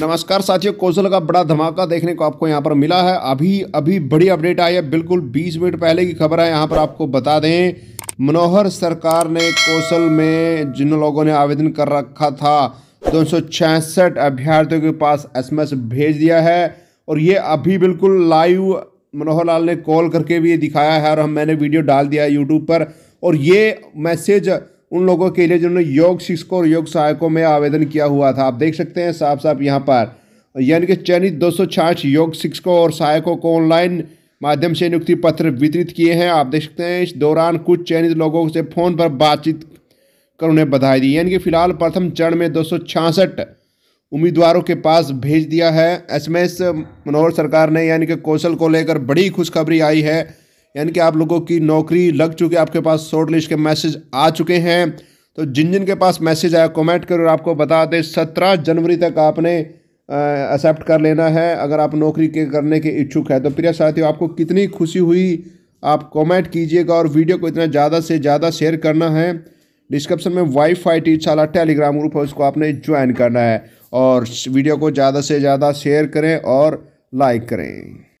नमस्कार साथियों कौशल का बड़ा धमाका देखने को आपको यहाँ पर मिला है अभी अभी बड़ी अपडेट आई है बिल्कुल 20 मिनट पहले की खबर है यहाँ पर आपको बता दें मनोहर सरकार ने कौशल में जिन लोगों ने आवेदन कर रखा था दो अभ्यर्थियों के पास एसएमएस भेज दिया है और ये अभी बिल्कुल लाइव मनोहर लाल ने कॉल करके भी दिखाया है और हम मैंने वीडियो डाल दिया है यूट्यूब पर और ये मैसेज उन लोगों के लिए जिन्होंने योग शिक्षकों और योग सहायकों में आवेदन किया हुआ था आप देख सकते हैं साफ साफ यहाँ पर यानी कि चयनित दो योग शिक्षकों और सहायकों को ऑनलाइन माध्यम से नियुक्ति पत्र वितरित किए हैं आप देख सकते हैं इस दौरान कुछ चयनित लोगों से फ़ोन पर बातचीत कर उन्हें बधाई दी यानी कि फिलहाल प्रथम चरण में दो उम्मीदवारों के पास भेज दिया है एसएमएस मनोहर सरकार ने यानी कि कौशल को लेकर बड़ी खुशखबरी आई है यानी कि आप लोगों की नौकरी लग चुकी है आपके पास शॉर्ट लिस्ट के मैसेज आ चुके हैं तो जिन जिन के पास मैसेज आया कमेंट करो और आपको बता दें सत्रह जनवरी तक आपने एक्सेप्ट कर लेना है अगर आप नौकरी के करने के इच्छुक है तो प्रिय साथियों आपको कितनी खुशी हुई आप कमेंट कीजिएगा और वीडियो को इतना ज़्यादा से ज़्यादा शेयर करना है डिस्क्रिप्शन में वाई फाई टीचाला टेलीग्राम ग्रुप है उसको आपने ज्वाइन करना है और वीडियो को ज़्यादा से ज़्यादा शेयर करें और लाइक करें